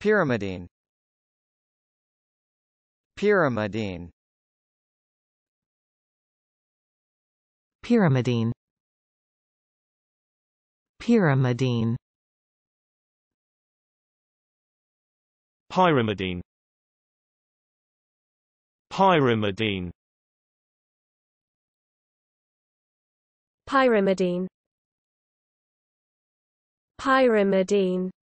Pyrimidine Pyrimidine Pyrimidine Pyrimidine Pyrimidine Pyrimidine Pyrimidine Pyrimidine